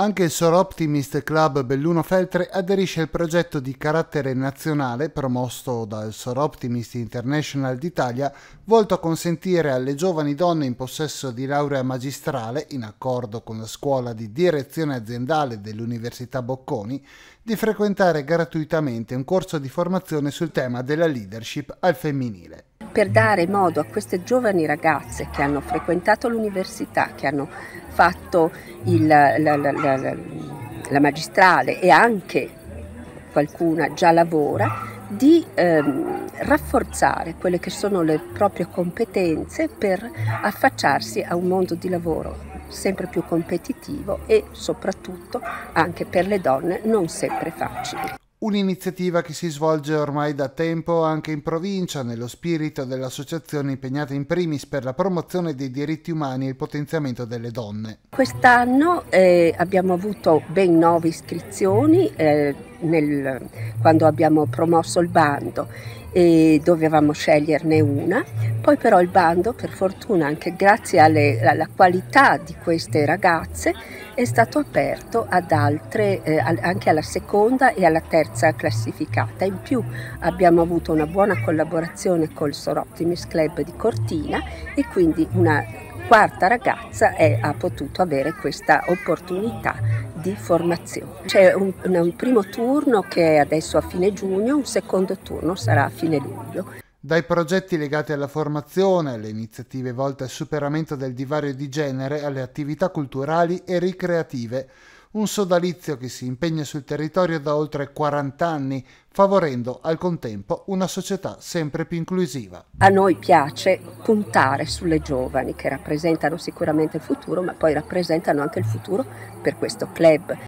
Anche il Sor Optimist Club Belluno Feltre aderisce al progetto di carattere nazionale promosso dal Sor Optimist International d'Italia, volto a consentire alle giovani donne in possesso di laurea magistrale, in accordo con la scuola di direzione aziendale dell'Università Bocconi, di frequentare gratuitamente un corso di formazione sul tema della leadership al femminile per dare modo a queste giovani ragazze che hanno frequentato l'università, che hanno fatto il, la, la, la, la, magistrale e anche qualcuna già lavora, di ehm, rafforzare quelle che sono le proprie competenze per affacciarsi a un mondo di lavoro sempre più competitivo e soprattutto anche per le donne non sempre facile. Un'iniziativa che si svolge ormai da tempo anche in provincia, nello spirito dell'associazione impegnata in primis per la promozione dei diritti umani e il potenziamento delle donne. Quest'anno eh, abbiamo avuto ben nove iscrizioni eh, nel, quando abbiamo promosso il bando e dovevamo sceglierne una, poi però il bando per fortuna anche grazie alle, alla qualità di queste ragazze è stato aperto ad altre, eh, anche alla seconda e alla terza classificata. In più abbiamo avuto una buona collaborazione col Sor Optimus Club di Cortina e quindi una quarta ragazza è, ha potuto avere questa opportunità di formazione. C'è un, un primo turno che è adesso a fine giugno, un secondo turno sarà a fine luglio dai progetti legati alla formazione, alle iniziative volte al superamento del divario di genere, alle attività culturali e ricreative, un sodalizio che si impegna sul territorio da oltre 40 anni, favorendo al contempo una società sempre più inclusiva. A noi piace puntare sulle giovani che rappresentano sicuramente il futuro, ma poi rappresentano anche il futuro per questo club.